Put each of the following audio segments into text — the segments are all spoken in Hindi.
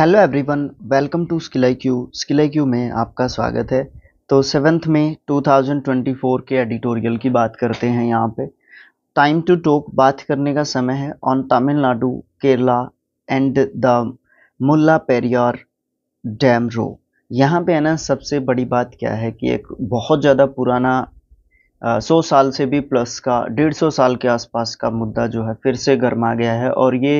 Hello everyone welcome to Skill I Q Skill I Q में आपका स्वागत है तो सेवन्थ में 2024 के एडिटोरियल की बात करते हैं यहाँ पे टाइम टू टॉक बात करने का समय है on Tamil Nadu Kerala and the Mulla Periyar dam row यहाँ पे है ना सबसे बड़ी बात क्या है कि एक बहुत ज़्यादा पुराना सौ साल से भी प्लस का डेढ़ सौ साल के आसपास का मुद्दा जो है फिर से गर्मा गया है और ये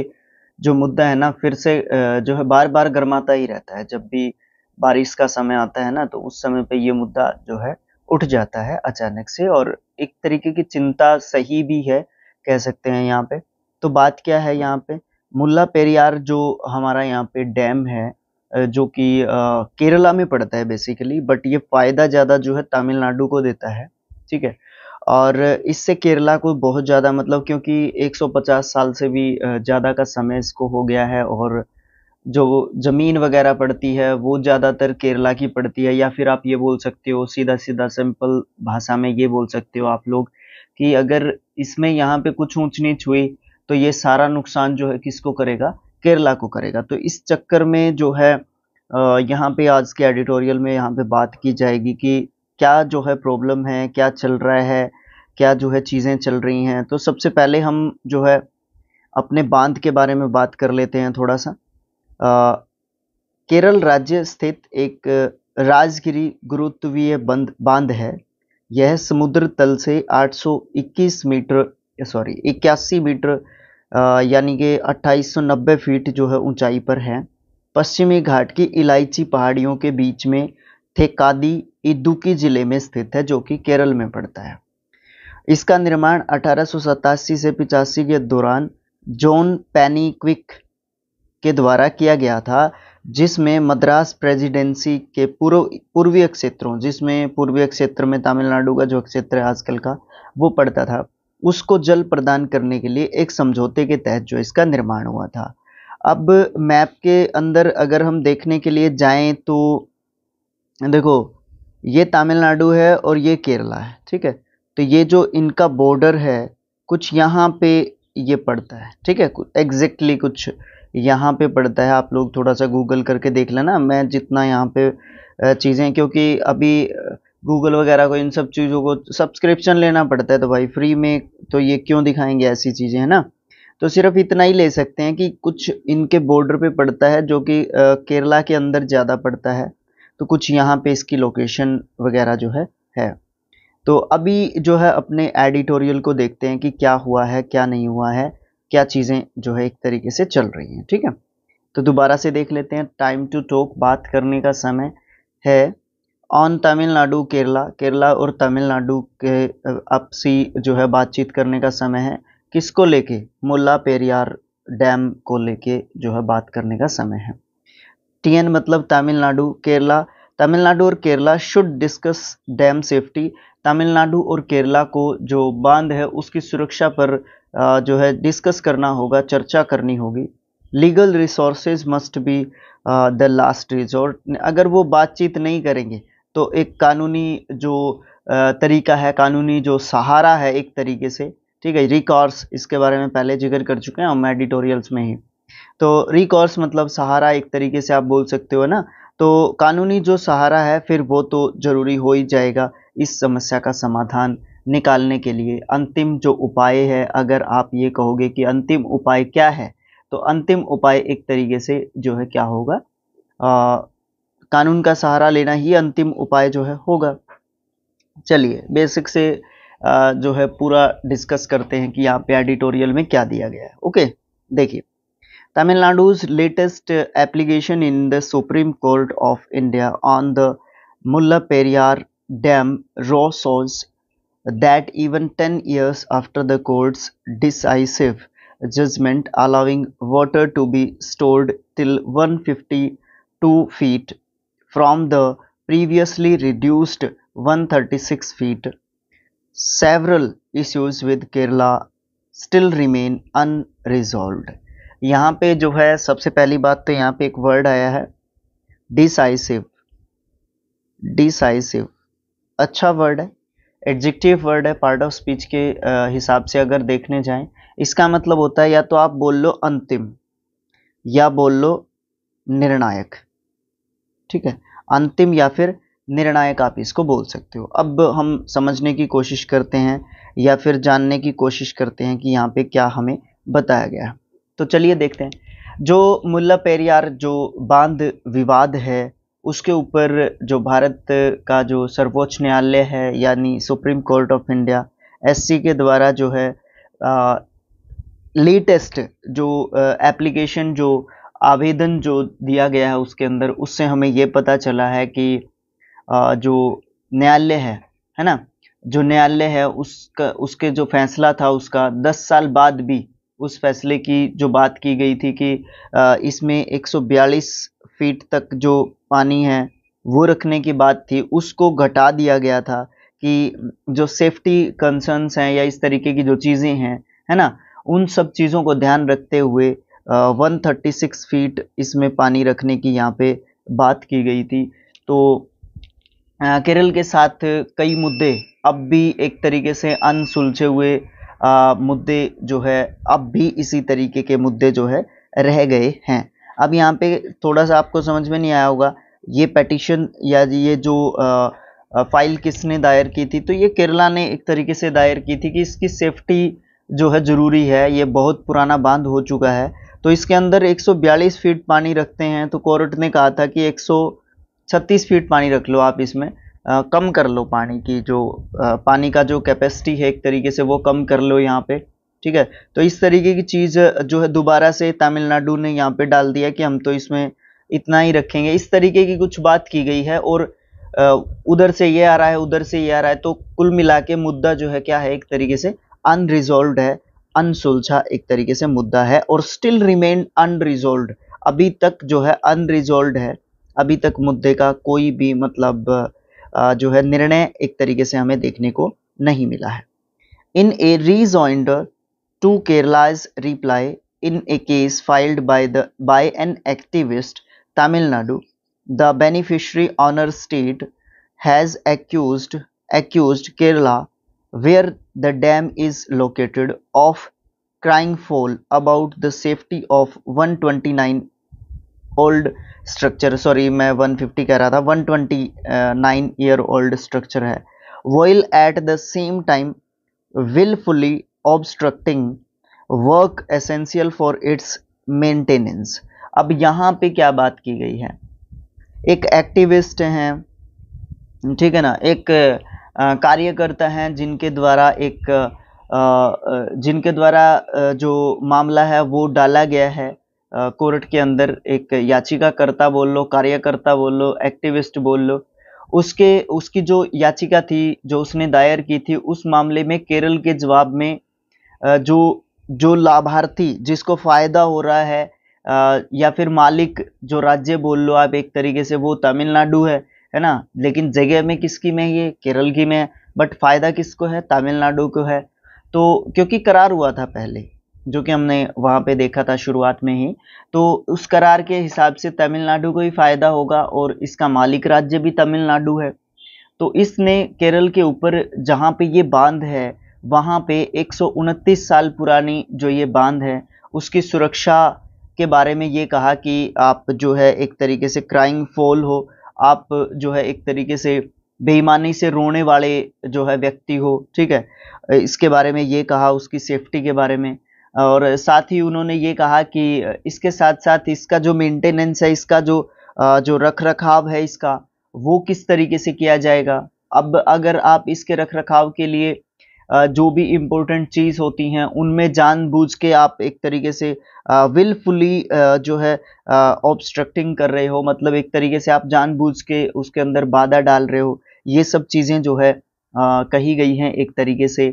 जो मुद्दा है ना फिर से जो है बार बार गर्माता ही रहता है जब भी बारिश का समय आता है ना तो उस समय पे ये मुद्दा जो है उठ जाता है अचानक से और एक तरीके की चिंता सही भी है कह सकते हैं यहाँ पे तो बात क्या है यहाँ पे मुल्ला पेरियार जो हमारा यहाँ पे डैम है जो कि केरला में पड़ता है बेसिकली बट ये फ़ायदा ज़्यादा जो है तमिलनाडु को देता है ठीक है और इससे केरला को बहुत ज़्यादा मतलब क्योंकि 150 साल से भी ज़्यादा का समय इसको हो गया है और जो ज़मीन वगैरह पड़ती है वो ज़्यादातर केरला की पड़ती है या फिर आप ये बोल सकते हो सीधा सीधा सिंपल भाषा में ये बोल सकते हो आप लोग कि अगर इसमें यहाँ पे कुछ ऊंच नीच हुई तो ये सारा नुकसान जो है किसको करेगा केरला को करेगा तो इस चक्कर में जो है यहाँ पे आज के एडिटोरियल में यहाँ पे बात की जाएगी कि क्या जो है प्रॉब्लम है क्या चल रहा है क्या जो है चीज़ें चल रही हैं तो सबसे पहले हम जो है अपने बांध के बारे में बात कर लेते हैं थोड़ा सा आ, केरल राज्य स्थित एक राजगिरी गुरुत्वीय बंद बांध है यह समुद्र तल से 821 मीटर सॉरी इक्यासी मीटर यानी कि 2890 फीट जो है ऊंचाई पर है पश्चिमी घाट की इलायची पहाड़ियों के बीच में थेकादी इदुकी जिले में स्थित है जो कि केरल में पड़ता है इसका निर्माण अठारह से पिचासी के दौरान जॉन पैनिक्विक के द्वारा किया गया था जिसमें मद्रास प्रेसिडेंसी के पूर्व पूर्वीय क्षेत्रों जिसमें पूर्वीय क्षेत्र में तमिलनाडु का जो क्षेत्र है आजकल का वो पड़ता था उसको जल प्रदान करने के लिए एक समझौते के तहत जो इसका निर्माण हुआ था अब मैप के अंदर अगर हम देखने के लिए जाएं तो देखो ये तमिलनाडु है और ये केरला है ठीक है तो ये जो इनका बॉर्डर है कुछ यहाँ पे ये पड़ता है ठीक है एग्जैक्टली कुछ यहाँ पे पड़ता है आप लोग थोड़ा सा गूगल करके देख लेना मैं जितना यहाँ पे चीज़ें क्योंकि अभी गूगल वगैरह को इन सब चीज़ों को सब्सक्रिप्शन लेना पड़ता है तो भाई फ्री में तो ये क्यों दिखाएंगे ऐसी चीज़ें है ना तो सिर्फ इतना ही ले सकते हैं कि कुछ इनके बॉर्डर पे पड़ता है जो कि केरला के अंदर ज़्यादा पड़ता है तो कुछ यहाँ पे इसकी लोकेशन वगैरह जो है है तो अभी जो है अपने एडिटोरियल को देखते हैं कि क्या हुआ है क्या नहीं हुआ है क्या चीज़ें जो है एक तरीके से चल रही हैं ठीक है तो दोबारा से देख लेते हैं टाइम टू टॉक बात करने का समय है ऑन तमिलनाडु केरला केरला और तमिलनाडु के आपसी जो है बातचीत करने का समय है किसको लेके मुल्ला पेरियार डैम को लेके जो है बात करने का समय है टीएन मतलब तमिलनाडु केरला तमिलनाडु और Kerala should discuss dam safety Tamil Nadu और केरला को जो बांध है उसकी सुरक्षा पर जो है डिस्कस करना होगा चर्चा करनी होगी legal resources must be the last resort अगर वो बातचीत नहीं करेंगे तो एक कानूनी जो तरीका है कानूनी जो सहारा है एक तरीके से ठीक है रिकॉर्स इसके बारे में पहले जिक्र कर चुके हैं हम एडिटोरियल्स में ही तो रिकॉर्स मतलब सहारा एक तरीके से आप बोल सकते हो ना तो कानूनी जो सहारा है फिर वो तो जरूरी हो ही जाएगा इस समस्या का समाधान निकालने के लिए अंतिम जो उपाय है अगर आप ये कहोगे कि अंतिम उपाय क्या है तो अंतिम उपाय एक तरीके से जो है क्या होगा आ, कानून का सहारा लेना ही अंतिम उपाय जो है होगा चलिए बेसिक से आ, जो है पूरा डिस्कस करते हैं कि यहाँ पे एडिटोरियल में क्या दिया गया है ओके देखिए Tamil Nadu's latest uh, application in the Supreme Court of India on the Mullaperiyar Dam Raw shows that even 10 years after the court's decisive judgment allowing water to be stored till 152 feet from the previously reduced 136 feet. Several issues with Kerala still remain unresolved. यहाँ पे जो है सबसे पहली बात तो यहाँ पे एक वर्ड आया है डिसाइसिव डिसाइसिव अच्छा वर्ड है एडजेक्टिव वर्ड है पार्ट ऑफ स्पीच के हिसाब से अगर देखने जाएं इसका मतलब होता है या तो आप बोल लो अंतिम या बोल लो निर्णायक ठीक है अंतिम या फिर निर्णायक आप इसको बोल सकते हो अब हम समझने की कोशिश करते हैं या फिर जानने की कोशिश करते हैं कि यहाँ पे क्या हमें बताया गया है तो चलिए देखते हैं जो मुल्ला पेरियार जो बांध विवाद है उसके ऊपर जो भारत का जो सर्वोच्च न्यायालय है यानी Supreme Court of India S C के द्वारा जो है लेटेस्ट जो एप्लीकेशन जो आवेदन जो दिया गया है उसके अंदर उससे हमें ये पता चला है कि आ, जो न्यायालय है है ना जो न्यायालय है उसका उसके जो फैसला था उसका 10 साल बाद भी उस फैसले की जो बात की गई थी कि इसमें 142 फीट तक जो पानी है वो रखने की बात थी उसको घटा दिया गया था कि जो सेफ्टी कंसर्न्स हैं या इस तरीके की जो चीज़ें हैं है ना उन सब चीज़ों को ध्यान रखते हुए वन थर्टी सिक्स फीट इसमें पानी रखने की यहाँ पे बात की गई थी तो केरल के साथ कई मुद्दे अब भी एक तरीके से अनसुलझे हुए आ, मुद्दे जो है अब भी इसी तरीके के मुद्दे जो है रह गए हैं अब यहाँ पे थोड़ा सा आपको समझ में नहीं आया होगा ये पटिशन या ये जो फाइल किसने दायर की थी तो ये केरला ने एक तरीके से दायर की थी कि इसकी सेफ्टी जो है ज़रूरी है ये बहुत पुराना बांध हो चुका है तो इसके अंदर 142 फीट पानी रखते हैं तो कोर्ट ने कहा था कि 136 फीट पानी रख लो आप इसमें आ, कम कर लो पानी की जो आ, पानी का जो कैपेसिटी है एक तरीके से वो कम कर लो यहाँ पे ठीक है तो इस तरीके की चीज़ जो है दोबारा से तमिलनाडु ने यहाँ पे डाल दिया कि हम तो इसमें इतना ही रखेंगे इस तरीके की कुछ बात की गई है और उधर से ये आ रहा है उधर से ये आ रहा है तो कुल मिला के मुद्दा जो है क्या है एक तरीके से अनरिजोल्व है अनसुलझा एक तरीके से मुद्दा है और स्टिल रिमेन अनरिजोल्व अभी तक जो है अनरिजोल्व है अभी तक मुद्दे का कोई भी मतलब जो है निर्णय एक तरीके से हमें देखने को नहीं मिला है in a rejoinder to Kerala's reply in a case filed by the by an activist Tamil Nadu the beneficiary owner state has accuse accuse Kerala where the dam is located of crying foul about the safety of one twenty nine old structure sorry मैं 150 कह रहा था 129 नाइन ईयर ओल्ड स्ट्रक्चर है while at the same time wilfully obstructing work essential for its maintenance अब यहाँ पे क्या बात की गई है एक एक्टिविस्ट हैं ठीक है ना एक कार्यकर्ता हैं जिनके द्वारा एक जिनके द्वारा जो मामला है वो डाला गया है कोर्ट के अंदर एक याचिकाकर्ता बोल लो कार्यकर्ता बोल लो एक्टिविस्ट बोल लो उसके उसकी जो याचिका थी जो उसने दायर की थी उस मामले में केरल के जवाब में जो जो लाभार्थी जिसको फ़ायदा हो रहा है या फिर मालिक जो राज्य बोल लो आप एक तरीके से वो तमिलनाडु है है ना लेकिन जगह में किसकी में ये केरल की में बट फ़ायदा किसको है तमिलनाडु को है तो क्योंकि करार हुआ था पहले जो कि हमने वहाँ पे देखा था शुरुआत में ही तो उस करार के हिसाब से तमिलनाडु को ही फ़ायदा होगा और इसका मालिक राज्य भी तमिलनाडु है तो इसने केरल के ऊपर जहाँ पे ये बांध है वहाँ पे एक साल पुरानी जो ये बांध है उसकी सुरक्षा के बारे में ये कहा कि आप जो है एक तरीके से क्राइंग फॉल हो आप जो है एक तरीके से बेईमानी से रोने वाले जो है व्यक्ति हो ठीक है इसके बारे में ये कहा उसकी सेफ्टी के बारे में और साथ ही उन्होंने ये कहा कि इसके साथ साथ इसका जो मेंटेनेंस है इसका जो जो रख रखाव है इसका वो किस तरीके से किया जाएगा अब अगर आप इसके रख रखाव के लिए जो भी इम्पोर्टेंट चीज़ होती हैं उनमें जानबूझ के आप एक तरीके से विलफुली जो है ऑब्स्ट्रक्टिंग कर रहे हो मतलब एक तरीके से आप जानबूझ के उसके अंदर बाधा डाल रहे हो ये सब चीज़ें जो है कही गई हैं एक तरीके से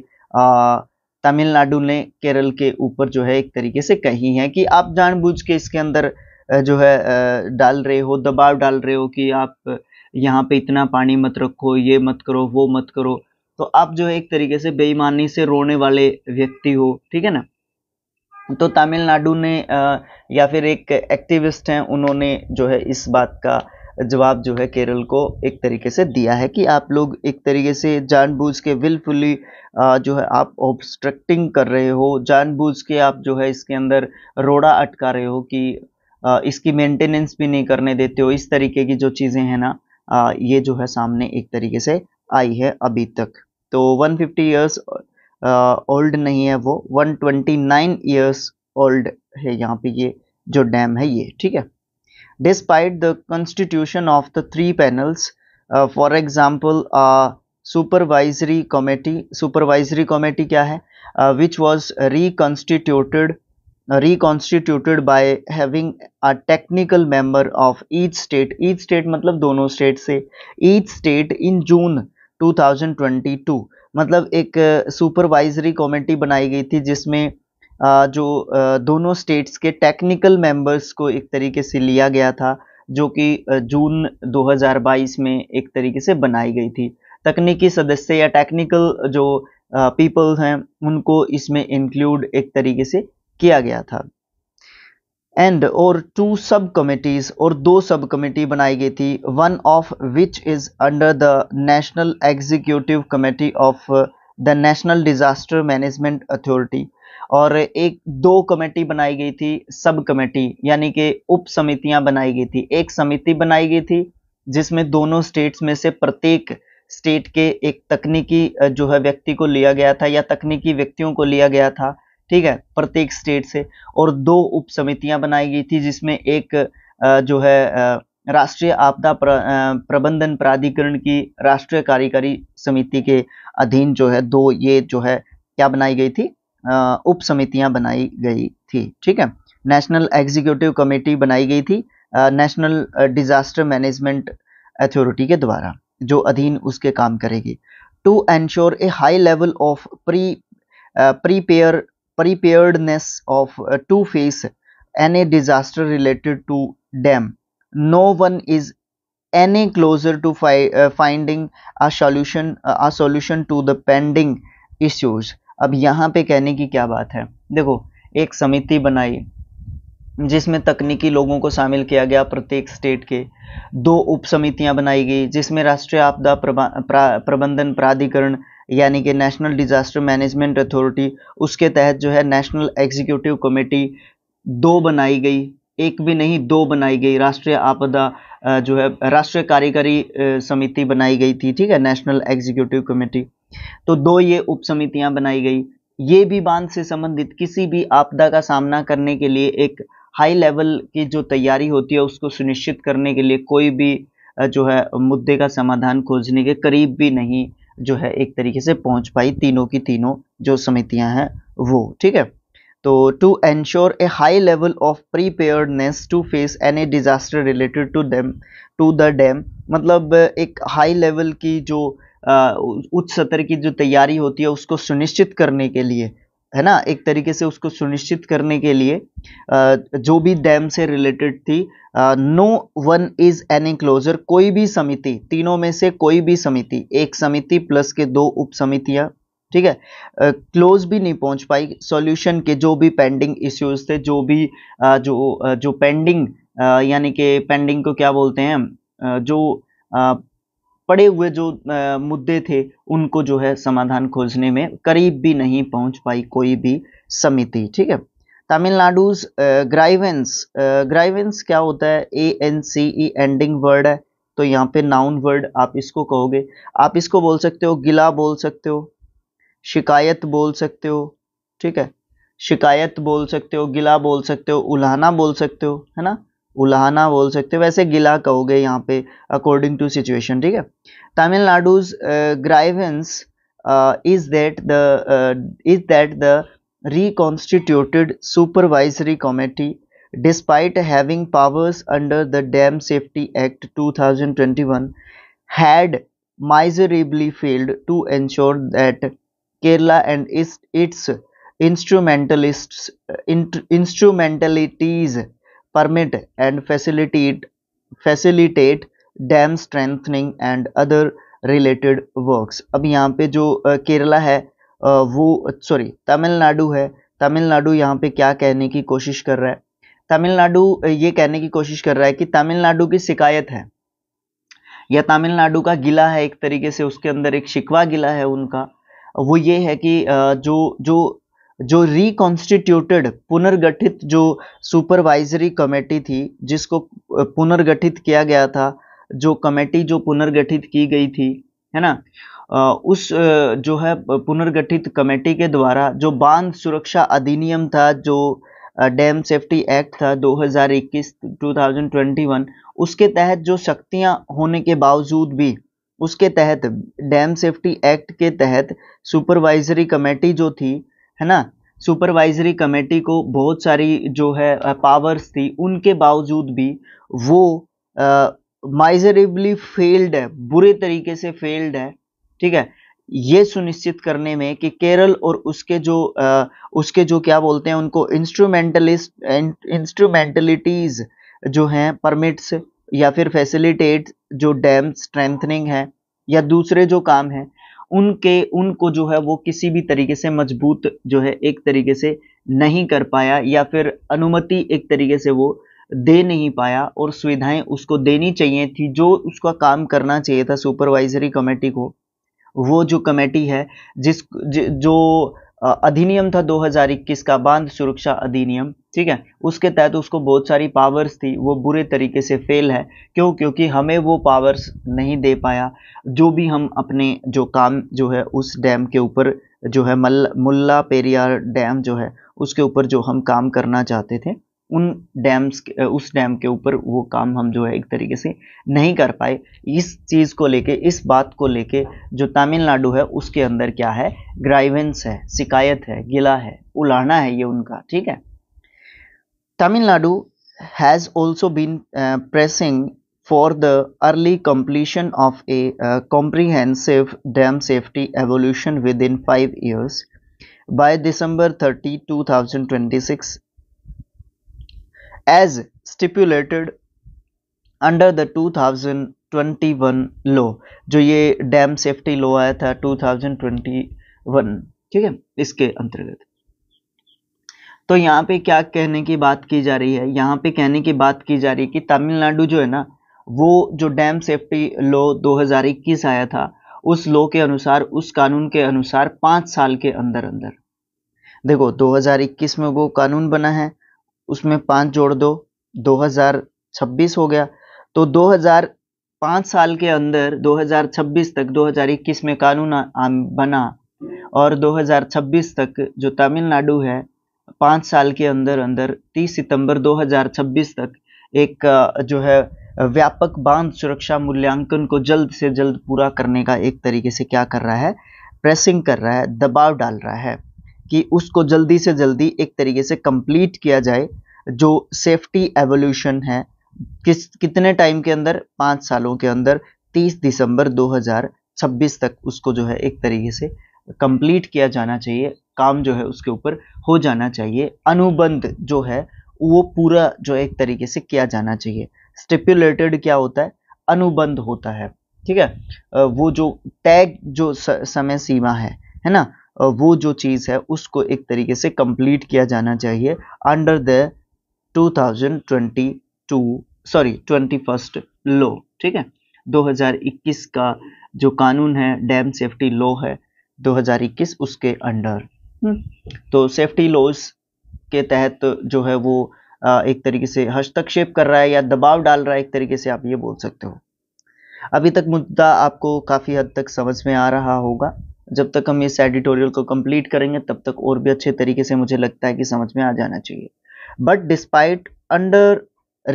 तमिलनाडु ने केरल के ऊपर जो है एक तरीके से कही है कि आप जानबूझ के इसके अंदर जो है डाल रहे हो दबाव डाल रहे हो कि आप यहाँ पे इतना पानी मत रखो ये मत करो वो मत करो तो आप जो है एक तरीके से बेईमानी से रोने वाले व्यक्ति हो ठीक है ना तो तमिलनाडु ने या फिर एक एक्टिविस्ट हैं उन्होंने जो है इस बात का जवाब जो है केरल को एक तरीके से दिया है कि आप लोग एक तरीके से जानबूझ के विलफुली जो है आप ऑब्स्ट्रक्टिंग कर रहे हो जानबूझ के आप जो है इसके अंदर रोड़ा अटका रहे हो कि इसकी मेंटेनेंस भी नहीं करने देते हो इस तरीके की जो चीज़ें हैं ना ये जो है सामने एक तरीके से आई है अभी तक तो 150 फिफ्टी ईयर्स ओल्ड नहीं है वो 129 ईयर्स ओल्ड है यहाँ पे ये जो डैम है ये ठीक है despite the constitution of the three panels uh, for example uh, supervisory committee supervisory committee kya hai uh, which was reconstituted uh, reconstituted by having a technical member of each state each state मतलब दोनों state से each state in June 2022 मतलब एक सुपरवाइजरी कमेटी बनाई गई थी जिसमें जो दोनों स्टेट्स के टेक्निकल मेंबर्स को एक तरीके से लिया गया था जो कि जून 2022 में एक तरीके से बनाई गई थी तकनीकी सदस्य या टेक्निकल जो पीपल हैं उनको इसमें इंक्लूड एक तरीके से किया गया था एंड और टू सब कमेटीज और दो सब कमेटी बनाई गई थी one of which is under the national executive committee of the national disaster management authority और एक दो कमेटी बनाई गई थी सब कमेटी यानी कि उप समितियां बनाई गई थी एक समिति बनाई गई थी जिसमें दोनों स्टेट्स में से प्रत्येक स्टेट के एक तकनीकी जो है व्यक्ति को लिया गया था या तकनीकी व्यक्तियों को लिया गया था ठीक है प्रत्येक स्टेट से और दो उप समितियां बनाई गई थी जिसमें एक जो है राष्ट्रीय आपदा प्रबंधन प्राधिकरण की राष्ट्रीय कार्यकारी समिति के अधीन जो है दो ये जो है क्या बनाई गई थी उप समितियां बनाई गई थी ठीक है नेशनल एग्जीक्यूटिव कमेटी बनाई गई थी नेशनल डिजास्टर मैनेजमेंट अथॉरिटी के द्वारा जो अधीन उसके काम करेगी to ensure a high level of pre prepare preparedness of to face any disaster related to dam no one is any closer to finding uh, finding a solution to the pending issues अब यहाँ पे कहने की क्या बात है देखो एक समिति बनाई जिसमें तकनीकी लोगों को शामिल किया गया प्रत्येक स्टेट के दो उप समितियाँ बनाई गई जिसमें राष्ट्रीय आपदा प्रबंधन प्राधिकरण यानी कि नेशनल डिजास्टर मैनेजमेंट अथॉरिटी उसके तहत जो है नेशनल एग्जीक्यूटिव कमेटी दो बनाई गई एक भी नहीं दो बनाई गई राष्ट्रीय आपदा जो है राष्ट्रीय कार्यकारी समिति बनाई गई थी ठीक है नेशनल एग्जीक्यूटिव कमेटी तो दो ये उप समितियां बनाई गई ये भी बांध से संबंधित किसी भी आपदा का सामना करने के लिए एक हाई लेवल की जो तैयारी होती है उसको सुनिश्चित करने के लिए कोई भी जो है मुद्दे का समाधान खोजने के करीब भी नहीं जो है एक तरीके से पहुंच पाई तीनों की तीनों जो समितियां हैं वो ठीक है तो to ensure a high level of preparedness to face any disaster related to dam to the dam मतलब एक हाई लेवल की जो उच्च स्तर की जो तैयारी होती है उसको सुनिश्चित करने के लिए है ना एक तरीके से उसको सुनिश्चित करने के लिए जो भी डैम से रिलेटेड थी no one is an closer कोई भी समिति तीनों में से कोई भी समिति एक समिति प्लस के दो उप समितियाँ ठीक है क्लोज भी नहीं पहुंच पाई सॉल्यूशन के जो भी पेंडिंग इश्यूज थे जो भी जो जो पेंडिंग यानी कि पेंडिंग को क्या बोलते हैं जो पड़े हुए जो मुद्दे थे उनको जो है समाधान खोजने में करीब भी नहीं पहुंच पाई कोई भी समिति ठीक है तमिलनाडु ग्राइवेंस ग्राइवेंस क्या होता है A N C E ending word है तो यहाँ पे नाउन वर्ड आप इसको कहोगे आप इसको बोल सकते हो गिला बोल सकते हो शिकायत बोल सकते हो ठीक है शिकायत बोल सकते हो गिला बोल सकते हो उल्हाना बोल सकते हो है ना उलहाना बोल सकते हो वैसे गिला कहोगे यहाँ पे अकॉर्डिंग टू सिचुएशन ठीक है Tamil Nadu grievance is that the is that the reconstituted supervisory committee despite having powers under the dam safety act 2021 had miserably failed to ensure that Kerala and its instrumentalist instrumentalities permit and facilitate, facilitate dam strengthening and other related works अब यहाँ पे जो केरला है वो सॉरी तमिलनाडु है तमिलनाडु यहाँ पे क्या कहने की कोशिश कर रहा है तमिलनाडु ये कहने की कोशिश कर रहा है कि तमिलनाडु की शिकायत है या तमिलनाडु का गिला है एक तरीके से उसके अंदर एक शिकवा गिला है उनका वो ये है कि जो जो जो रिकॉन्स्टिट्यूटेड पुनर्गठित जो सुपरवाइजरी कमेटी थी जिसको पुनर्गठित किया गया था जो कमेटी जो पुनर्गठित की गई थी है ना उस जो है पुनर्गठित कमेटी के द्वारा जो बांध सुरक्षा अधिनियम था जो डैम सेफ्टी एक्ट था 2021 2021 उसके तहत जो शक्तियां होने के बावजूद भी उसके तहत डैम सेफ्टी एक्ट के तहत सुपरवाइजरी कमेटी जो थी है ना सुपरवाइजरी कमेटी को बहुत सारी जो है पावर्स थी उनके बावजूद भी वो माइजरेबली फेल्ड है बुरे तरीके से फेल्ड है ठीक है ये सुनिश्चित करने में कि केरल और उसके जो आ, उसके जो क्या बोलते हैं उनको इंस्ट्रूमेंटलिस्ट इंस्ट्रूमेंटलिटीज जो हैं परमिट्स या फिर फैसिलिटेट जो डैम स्ट्रेंथनिंग है या दूसरे जो काम हैं उनके उनको जो है वो किसी भी तरीके से मजबूत जो है एक तरीके से नहीं कर पाया या फिर अनुमति एक तरीके से वो दे नहीं पाया और सुविधाएं उसको देनी चाहिए थी जो उसका काम करना चाहिए था सुपरवाइजरी कमेटी को वो जो कमेटी है जिस ज, जो अधिनियम था 2021 का बांध सुरक्षा अधिनियम ठीक है उसके तहत उसको बहुत सारी पावर्स थी वो बुरे तरीके से फेल है क्यों क्योंकि हमें वो पावर्स नहीं दे पाया जो भी हम अपने जो काम जो है उस डैम के ऊपर जो है मल मुल्ला पेरियार डैम जो है उसके ऊपर जो हम काम करना चाहते थे उन डैम्स उस डैम के ऊपर वो काम हम जो है एक तरीके से नहीं कर पाए इस चीज़ को लेके इस बात को लेके जो तमिलनाडु है उसके अंदर क्या है ग्राइवेंस है शिकायत है गिला है उलाना है ये उनका ठीक है Tamil Nadu has also been uh, pressing for the early completion of a uh, comprehensive dam safety evolution within 5 years by December 30, 2026 as stipulated under the 2021 law, जो ये डैम सेफ्टी लॉ आया 2021 ठीक है इसके तो यहाँ पे क्या कहने की बात की जा रही है यहाँ पे कहने की बात की जा रही है कि तमिलनाडु जो है ना वो जो डैम सेफ्टी लॉ 2021 आया था उस लॉ के अनुसार उस कानून के अनुसार पाँच साल के अंदर अंदर देखो 2021 में वो कानून बना है उसमें पाँच जोड़ दो 2026 हो गया तो 2005 पाँच साल के अंदर 2026 तक 2021 में कानून बना और 2026 तक जो तमिलनाडु है पाँच साल के अंदर अंदर 30 सितंबर 2026 तक एक जो है व्यापक बांध सुरक्षा मूल्यांकन को जल्द से जल्द पूरा करने का एक तरीके से क्या कर रहा है प्रेसिंग कर रहा है दबाव डाल रहा है कि उसको जल्दी से जल्दी एक तरीके से कंप्लीट किया जाए जो सेफ्टी एवोल्यूशन है किस कितने टाइम के अंदर पाँच सालों के अंदर 30 दिसंबर 2026 तक उसको जो है एक तरीके से कंप्लीट किया जाना चाहिए काम जो है उसके ऊपर हो जाना चाहिए अनुबंध जो है वो पूरा जो एक तरीके से किया जाना चाहिए स्टिपुलेटेड क्या होता है अनुबंध होता है ठीक है वो जो टैग जो समय सीमा है है ना वो जो चीज़ है उसको एक तरीके से कंप्लीट किया जाना चाहिए under the 2022 sorry twenty first law ठीक है 2021 का जो कानून है डैम सेफ्टी लॉ है 2021 उसके अंडर हम्म। तो सेफ्टी लॉज के तहत जो है वो एक तरीके से हस्तक्षेप कर रहा है या दबाव डाल रहा है एक तरीके से आप ये बोल सकते हो अभी तक मुद्दा आपको काफ़ी हद तक समझ में आ रहा होगा जब तक हम इस एडिटोरियल को कंप्लीट करेंगे तब तक और भी अच्छे तरीके से मुझे लगता है कि समझ में आ जाना चाहिए but despite under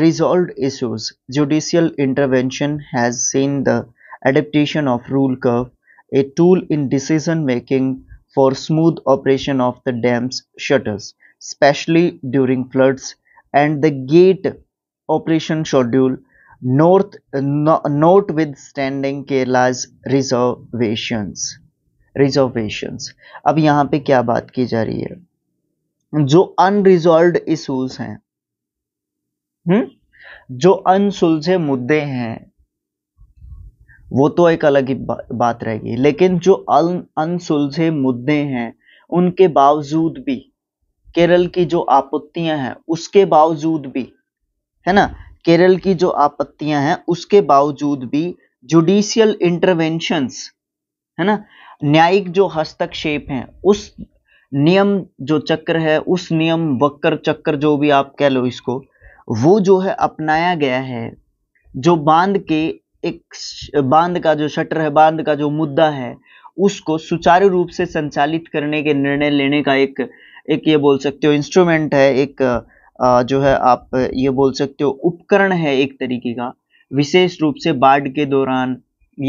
resolve issues judicial intervention has seen the adaptation of rule curve a tool in decision making for smooth operation of the dam's shutters, especially during floods, and the gate operation schedule north no, notwithstanding Kerala's reservations reservations अब यहाँ पे क्या बात की जा रही है जो unresolved issues हैं हुँ? जो अनसुलझे मुद्दे हैं वो तो एक अलग ही बा, बात रहेगी लेकिन जो अनसुलझे मुद्दे हैं उनके बावजूद भी केरल की जो आपत्तियां हैं उसके बावजूद भी है ना केरल की जो आपत्तियां हैं उसके बावजूद भी जुडिशियल इंटरवेंशंस है ना न्यायिक जो हस्तक्षेप है उस नियम जो चक्र है उस नियम वक्र चक्र जो भी आप कह लो इसको वो जो है अपनाया गया है जो बांध के एक बांध का जो शटर है बांध का जो मुद्दा है उसको सुचारू रूप से संचालित करने के निर्णय लेने का एक एक ये बोल सकते हो इंस्ट्रूमेंट है एक जो है आप ये बोल सकते हो उपकरण है एक तरीके का विशेष रूप से बाढ़ के दौरान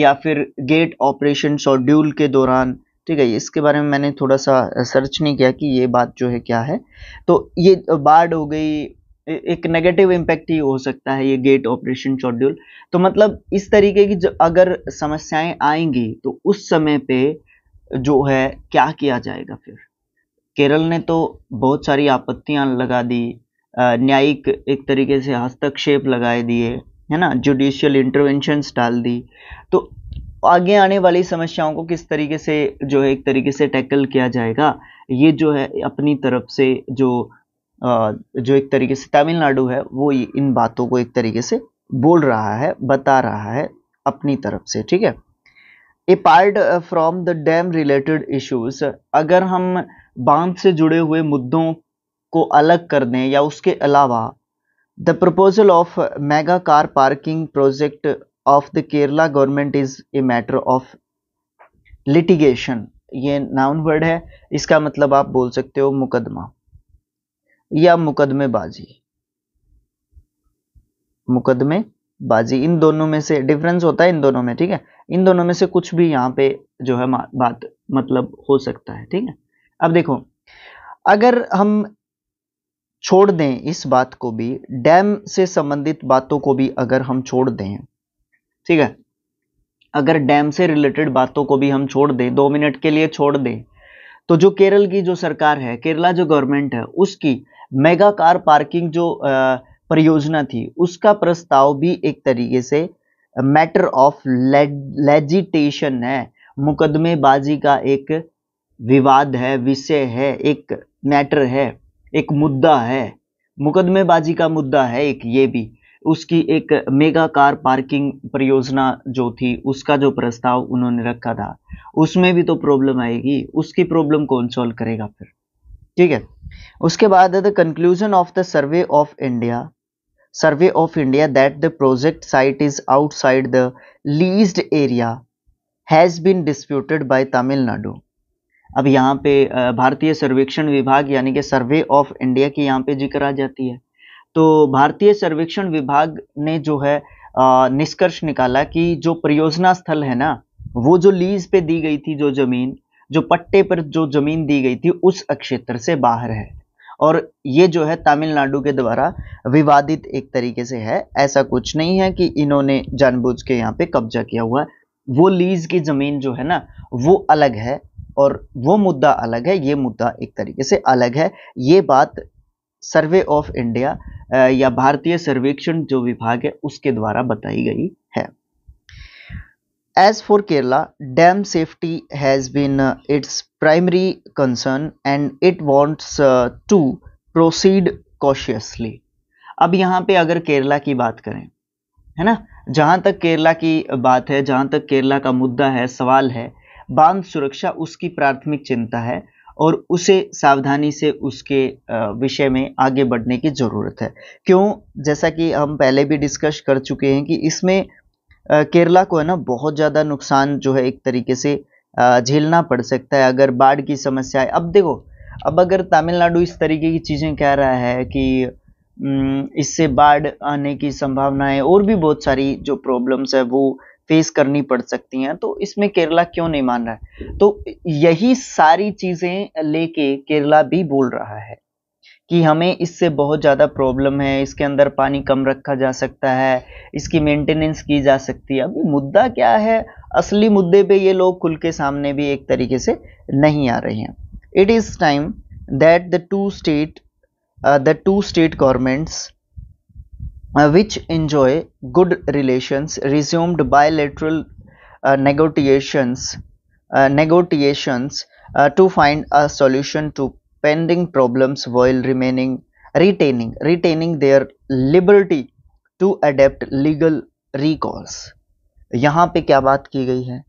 या फिर गेट ऑपरेशन शॉड्यूल के दौरान ठीक है इसके बारे में मैंने थोड़ा सा सर्च नहीं किया कि ये बात जो है क्या है तो ये बाढ़ हो गई एक नेगेटिव इम्पैक्ट ही हो सकता है ये गेट ऑपरेशन शेड्यूल तो मतलब इस तरीके की जो अगर समस्याएं आएंगी तो उस समय पे जो है क्या किया जाएगा फिर केरल ने तो बहुत सारी आपत्तियां लगा दी न्यायिक एक तरीके से हस्तक्षेप लगाए दिए है ना जुडिशियल इंटरवेंशंस डाल दी तो आगे आने वाली समस्याओं को किस तरीके से जो है एक तरीके से टैकल किया जाएगा ये जो है अपनी तरफ से जो जो एक तरीके से तमिलनाडु है वो इन बातों को एक तरीके से बोल रहा है बता रहा है अपनी तरफ से ठीक है apart from the dam related issues अगर हम बांध से जुड़े हुए मुद्दों को अलग कर दें या उसके अलावा the proposal of mega car parking project of the Kerala government is a matter of litigation ये नाउन वर्ड है इसका मतलब आप बोल सकते हो मुकदमा या मुकदमेबाजी मुकदमेबाजी इन दोनों में से डिफरेंस होता है इन दोनों में ठीक है इन दोनों में से कुछ भी यहां पे जो है बात मतलब हो सकता है ठीक है अब देखो अगर हम छोड़ दें इस बात को भी डैम से संबंधित बातों को भी अगर हम छोड़ दें ठीक है अगर डैम से रिलेटेड बातों को भी हम छोड़ दें दो मिनट के लिए छोड़ दें तो जो केरल की जो सरकार है केरला जो गवर्नमेंट है उसकी मेगा कार पार्किंग जो परियोजना थी उसका प्रस्ताव भी एक तरीके से मैटर ऑफ लेजिटेशन है मुकदमेबाजी का एक विवाद है विषय है एक मैटर है एक मुद्दा है मुकदमेबाजी का मुद्दा है एक ये भी उसकी एक मेगा कार पार्किंग परियोजना जो थी उसका जो प्रस्ताव उन्होंने रखा था उसमें भी तो प्रॉब्लम आएगी उसकी प्रॉब्लम कौन सॉल्व करेगा फिर ठीक है उसके बाद the conclusion of the Survey of India Survey of India that the project site is outside the leased area has been disputed by Tamil Nadu अब यहाँ पे भारतीय सर्वेक्षण विभाग यानी कि सर्वे ऑफ इंडिया की यहाँ पे जिक्र आ जाती है तो भारतीय सर्वेक्षण विभाग ने जो है निष्कर्ष निकाला कि जो परियोजना स्थल है ना वो जो लीज पे दी गई थी जो जमीन जो पट्टे पर जो जमीन दी गई थी उस क्षेत्र से बाहर है और ये जो है तमिलनाडु के द्वारा विवादित एक तरीके से है ऐसा कुछ नहीं है कि इन्होंने जानबूझ के यहाँ पे कब्जा किया हुआ है वो लीज की जमीन जो है ना वो अलग है और वो मुद्दा अलग है ये मुद्दा एक तरीके से अलग है ये बात सर्वे ऑफ इंडिया या भारतीय सर्वेक्षण जो विभाग है उसके द्वारा बताई गई As for Kerala, dam safety has been uh, its primary concern and it wants uh, to proceed cautiously. अब यहाँ पे अगर केरला की बात करें है ना जहाँ तक केरला की बात है जहाँ तक केरला का मुद्दा है सवाल है बांध सुरक्षा उसकी प्राथमिक चिंता है और उसे सावधानी से उसके विषय में आगे बढ़ने की ज़रूरत है क्यों जैसा कि हम पहले भी डिस्कस कर चुके हैं कि इसमें केरला को है ना बहुत ज़्यादा नुकसान जो है एक तरीके से झेलना पड़ सकता है अगर बाढ़ की समस्या है अब देखो अब अगर तमिलनाडु इस तरीके की चीज़ें कह रहा है कि इससे बाढ़ आने की संभावनाएं और भी बहुत सारी जो प्रॉब्लम्स है वो फेस करनी पड़ सकती हैं तो इसमें केरला क्यों नहीं मान रहा है तो यही सारी चीज़ें लेके केरला भी बोल रहा है कि हमें इससे बहुत ज़्यादा प्रॉब्लम है इसके अंदर पानी कम रखा जा सकता है इसकी मेंटेनेंस की जा सकती है अभी मुद्दा क्या है असली मुद्दे पे ये लोग खुल के सामने भी एक तरीके से नहीं आ रहे हैं it is time that the two state the two state governments which enjoy good relations resumed bilateral uh, negotiations to find a solution to pending problems while remaining retaining retaining their liberty to adapt legal recourse यहाँ पे क्या बात की गई है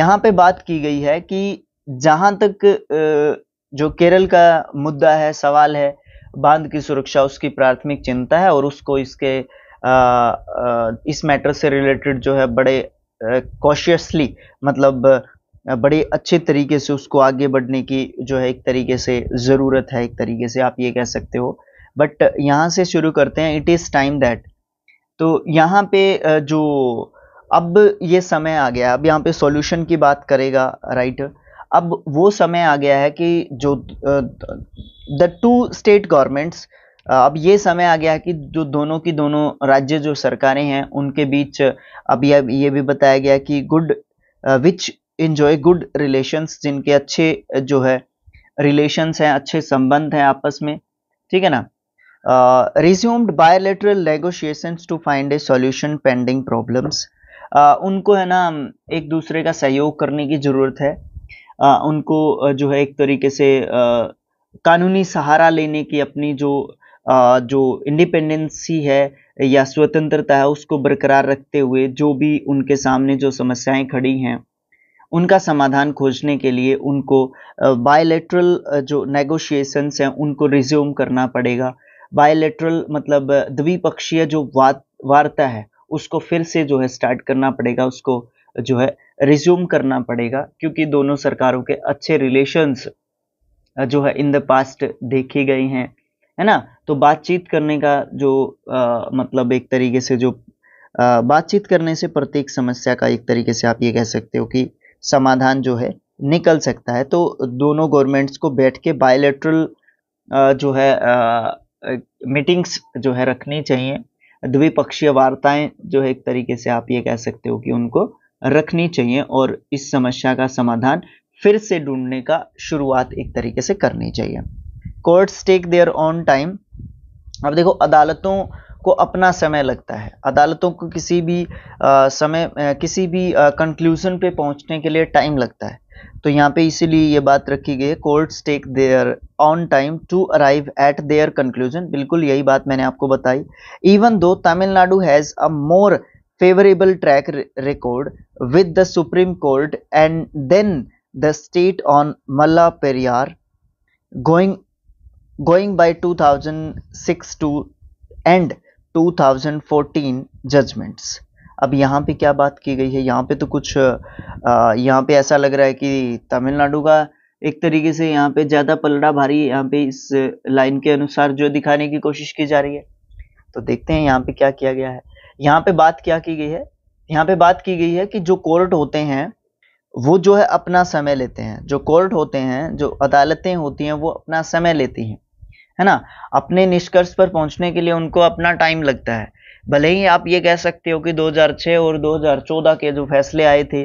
यहाँ पे बात की गई है कि जहाँ तक जो केरल का मुद्दा है सवाल है बांध की सुरक्षा उसकी प्राथमिक चिंता है और उसको इसके आ, आ, इस मैटर से रिलेटेड जो है बड़े कॉशियसली मतलब बड़े अच्छे तरीके से उसको आगे बढ़ने की जो है एक तरीके से ज़रूरत है एक तरीके से आप ये कह सकते हो बट यहाँ से शुरू करते हैं इट इज़ टाइम दैट तो यहाँ पे जो अब ये समय आ गया अब यहाँ पे सॉल्यूशन की बात करेगा राइट अब वो समय आ गया है कि जो द टू स्टेट गवर्नमेंट्स अब ये समय आ गया है कि जो दोनों की दोनों राज्य जो सरकारें हैं उनके बीच अब ये भी बताया गया कि good which enjoy good relations जिनके अच्छे जो है रिलेशंस हैं अच्छे संबंध हैं आपस में ठीक है ना resumed bilateral negotiation to find a solution pending problems उनको है ना एक दूसरे का सहयोग करने की ज़रूरत है आ, उनको जो है एक तरीके से आ, कानूनी सहारा लेने की अपनी जो आ, जो इंडिपेंडेंसी है या स्वतंत्रता है उसको बरकरार रखते हुए जो भी उनके सामने जो समस्याएं खड़ी हैं उनका समाधान खोजने के लिए उनको बायोलेट्रल जो नेगोशिएशंस हैं उनको रिज्यूम करना पड़ेगा बायोलेट्रल मतलब द्विपक्षीय जो वाद वार्ता है उसको फिर से जो है स्टार्ट करना पड़ेगा उसको जो है रिज्यूम करना पड़ेगा क्योंकि दोनों सरकारों के अच्छे रिलेशंस जो है इन द पास्ट देखी गई हैं है ना तो बातचीत करने का जो आ, मतलब एक तरीके से जो बातचीत करने से प्रत्येक समस्या का एक तरीके से आप ये कह सकते हो कि समाधान जो है निकल सकता है तो दोनों गवर्नमेंट्स को बैठ के बायोलेट्रल जो है मीटिंग्स जो है रखनी चाहिए द्विपक्षीय वार्ताएं जो है एक तरीके से आप ये कह सकते हो कि उनको रखनी चाहिए और इस समस्या का समाधान फिर से ढूंढने का शुरुआत एक तरीके से करनी चाहिए courts take their own time अब देखो अदालतों को अपना समय लगता है अदालतों को किसी भी आ, समय आ, किसी भी कंक्लूजन पे पहुंचने के लिए टाइम लगता है तो यहाँ पे इसीलिए ये बात रखी गई है courts take their own time to arrive at their conclusion बिल्कुल यही बात मैंने आपको बताई even though Tamil Nadu has a more favourable track record with the Supreme Court and then the state on Mulla Periyar by two thousand six two and 2014 judgments अब यहाँ पे क्या बात की गई है यहाँ पे तो कुछ यहाँ पे ऐसा लग रहा है कि तमिलनाडु का एक तरीके से यहाँ पे ज़्यादा पलड़ा भारी यहाँ पे इस लाइन के अनुसार जो दिखाने की कोशिश की जा रही है तो देखते हैं यहाँ पे क्या किया गया है यहाँ पे बात क्या की गई है यहाँ पे बात की गई है कि जो कोर्ट होते हैं वो जो है अपना समय लेते हैं जो कोर्ट होते हैं जो अदालतें होती हैं वो अपना समय लेती हैं है ना अपने निष्कर्ष पर पहुंचने के लिए उनको अपना टाइम लगता है भले ही आप ये कह सकते हो कि 2006 और 2014 के जो फैसले आए थे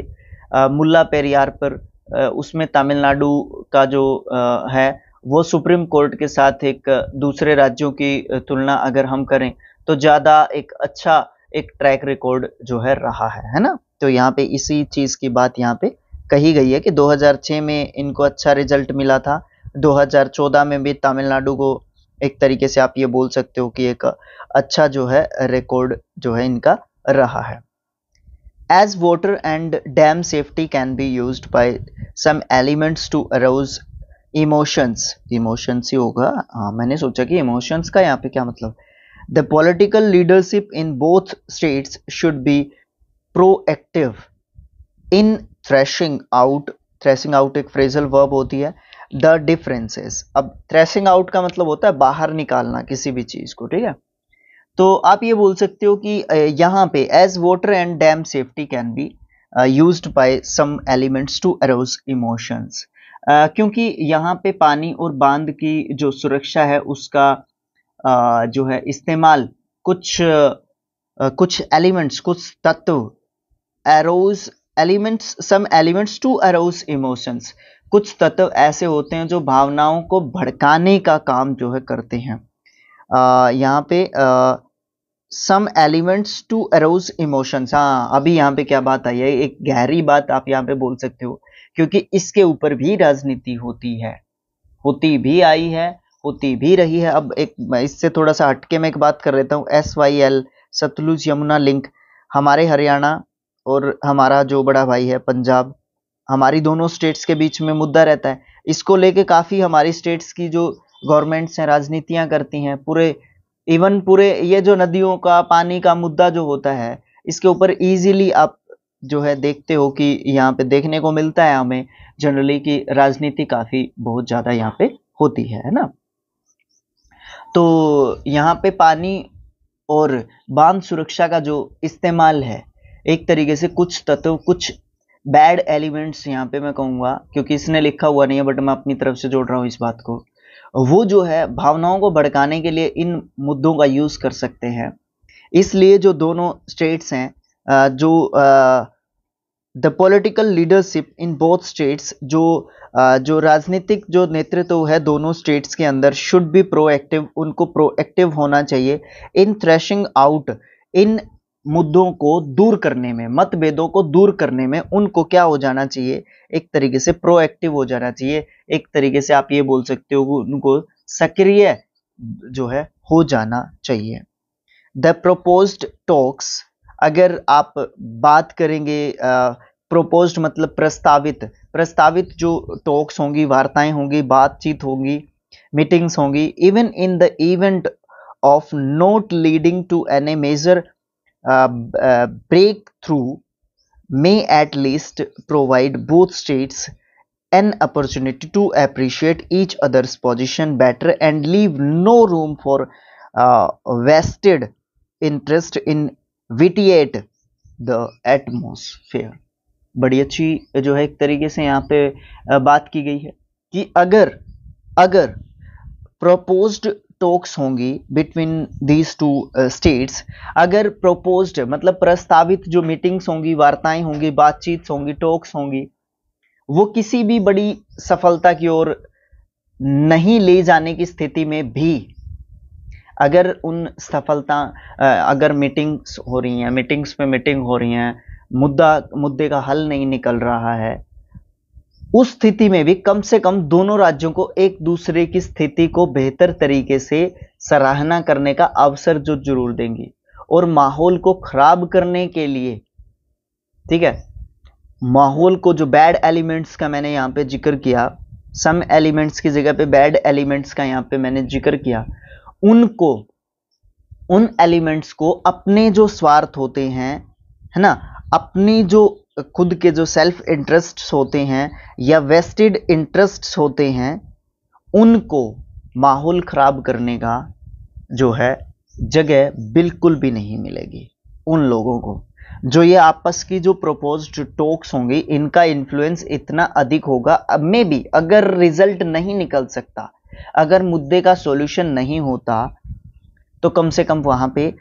आ, मुल्ला पेरियार पर आ, उसमें तमिलनाडु का जो आ, है वो सुप्रीम कोर्ट के साथ एक दूसरे राज्यों की तुलना अगर हम करें तो ज़्यादा एक अच्छा एक ट्रैक रिकॉर्ड जो है रहा है है ना तो यहाँ पे इसी चीज़ की बात यहाँ पे कही गई है कि 2006 में इनको अच्छा रिजल्ट मिला था 2014 में भी तमिलनाडु को एक तरीके से आप ये बोल सकते हो कि एक अच्छा जो है रिकॉर्ड जो है इनका रहा है as water and dam safety can be use by some elements to arouse emotions emotions ही होगा हाँ मैंने सोचा कि इमोशंस का यहाँ पे क्या मतलब the political leadership in both states should be proactive in threshing out threshing out एक फ्रेजल वर्ब होती है द डिफरेंसेस अब थ्रेसिंग आउट का मतलब होता है बाहर निकालना किसी भी चीज़ को ठीक है तो आप ये बोल सकते हो कि यहाँ पे as water and dam safety can be use by some elements to arouse emotions क्योंकि यहाँ पे पानी और बांध की जो सुरक्षा है उसका uh, जो है इस्तेमाल कुछ uh, कुछ एलिमेंट्स कुछ तत्व arouse elements some elements to arouse emotions कुछ तत्व ऐसे होते हैं जो भावनाओं को भड़काने का काम जो है करते हैं यहाँ पे some elements to arouse emotions हाँ अभी यहाँ पे क्या बात आई है एक गहरी बात आप यहाँ पे बोल सकते हो क्योंकि इसके ऊपर भी राजनीति होती है होती भी आई है होती भी रही है अब एक इससे थोड़ा सा हटके मैं एक बात कर लेता हूँ S Y L Sutlej Yamuna link हमारे हरियाणा और हमारा जो बड़ा भाई है पंजाब हमारी दोनों स्टेट्स के बीच में मुद्दा रहता है इसको लेके काफ़ी हमारी स्टेट्स की जो गवर्नमेंट्स हैं राजनीतियाँ करती हैं पूरे इवन पूरे ये जो नदियों का पानी का मुद्दा जो होता है इसके ऊपर इजीली आप जो है देखते हो कि यहाँ पे देखने को मिलता है हमें जनरली कि राजनीति काफ़ी बहुत ज़्यादा यहाँ पे होती है है ना तो यहाँ पे पानी और बांध सुरक्षा का जो इस्तेमाल है एक तरीके से कुछ तत्व कुछ बैड एलिमेंट्स यहाँ पे मैं कहूँगा क्योंकि इसने लिखा हुआ नहीं है बट मैं अपनी तरफ से जोड़ रहा हूँ इस बात को वो जो है भावनाओं को भड़काने के लिए इन मुद्दों का यूज़ कर सकते हैं इसलिए जो दोनों स्टेट्स हैं जो the political leadership in both states जो जो राजनीतिक जो नेतृत्व है दोनों स्टेट्स के अंदर शुड बी प्रोएक्टिव उनको प्रोएक्टिव होना चाहिए इन थ्रैशिंग आउट इन मुद्दों को दूर करने में मतभेदों को दूर करने में उनको क्या हो जाना चाहिए एक तरीके से प्रोएक्टिव हो जाना चाहिए एक तरीके से आप ये बोल सकते हो उनको सक्रिय जो है हो जाना चाहिए द प्रोपोज टॉक्स अगर आप बात करेंगे प्रोपोज मतलब प्रस्तावित प्रस्तावित जो टॉक्स होंगी वार्ताएं होंगी बातचीत होंगी मीटिंग्स होंगी even in the event of not leading to any major breakthrough may at least provide both states an opportunity to appreciate each other's position better and leave no room for vested interest in vitiate the atmosphere बड़ी अच्छी जो है एक तरीके से यहाँ पे बात की गई है कि अगर अगर प्रपोज टॉक्स होंगी बिटवीन दीज टू स्टेट्स अगर प्रोपोज मतलब प्रस्तावित जो मीटिंग्स होंगी वार्ताएं होंगी बातचीत होंगी टॉक्स होंगी वो किसी भी बड़ी सफलता की ओर नहीं ले जाने की स्थिति में भी अगर उन सफलता uh, अगर मीटिंग्स हो रही हैं मीटिंग्स में मीटिंग हो रही हैं मुद्दा मुद्दे का हल नहीं निकल रहा है उस स्थिति में भी कम से कम दोनों राज्यों को एक दूसरे की स्थिति को बेहतर तरीके से सराहना करने का अवसर जो जरूर देंगी और माहौल को खराब करने के लिए ठीक है माहौल को जो बैड एलिमेंट्स का मैंने यहाँ पे जिक्र किया सम एलिमेंट्स की जगह पे बैड एलिमेंट्स का यहाँ पे मैंने जिक्र किया उनको उन एलिमेंट्स को अपने जो स्वार्थ होते हैं है ना अपनी जो खुद के जो सेल्फ इंटरेस्ट्स होते हैं या वेस्टेड इंटरेस्ट्स होते हैं उनको माहौल ख़राब करने का जो है जगह बिल्कुल भी नहीं मिलेगी उन लोगों को जो ये आपस की जो प्रपोज टॉक्स होंगी इनका इन्फ्लुएंस इतना अधिक होगा मे भी अगर रिजल्ट नहीं निकल सकता अगर मुद्दे का सॉल्यूशन नहीं होता तो कम से कम वहाँ पे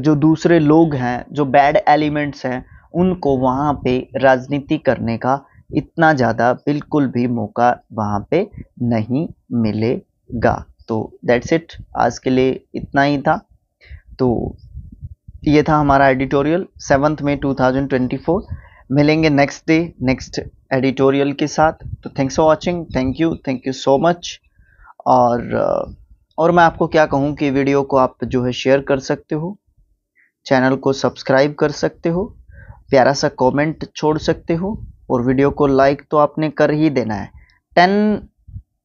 जो दूसरे लोग हैं जो बैड एलिमेंट्स हैं उनको वहाँ पे राजनीति करने का इतना ज़्यादा बिल्कुल भी मौका वहाँ पे नहीं मिलेगा तो दैट्स इट आज के लिए इतना ही था तो ये था हमारा एडिटोरियल सेवन्थ में 2024 मिलेंगे नेक्स्ट डे नेक्स्ट एडिटोरियल के साथ तो thanks for watching thank you thank you so much और और मैं आपको क्या कहूँ कि वीडियो को आप जो है शेयर कर सकते हो चैनल को सब्सक्राइब कर सकते हो प्यारा सा कमेंट छोड़ सकते हो और वीडियो को लाइक तो आपने कर ही देना है टेन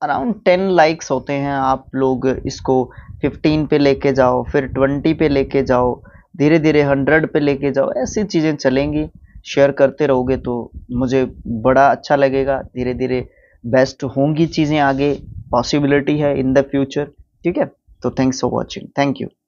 अराउंड टेन लाइक्स होते हैं आप लोग इसको फिफ्टीन पे लेके जाओ फिर ट्वेंटी पे लेके जाओ धीरे धीरे हंड्रेड पे लेके जाओ ऐसी चीज़ें चलेंगी शेयर करते रहोगे तो मुझे बड़ा अच्छा लगेगा धीरे धीरे बेस्ट होंगी चीज़ें आगे पॉसिबिलिटी है इन द फ्यूचर ठीक है तो thanks for watching thank you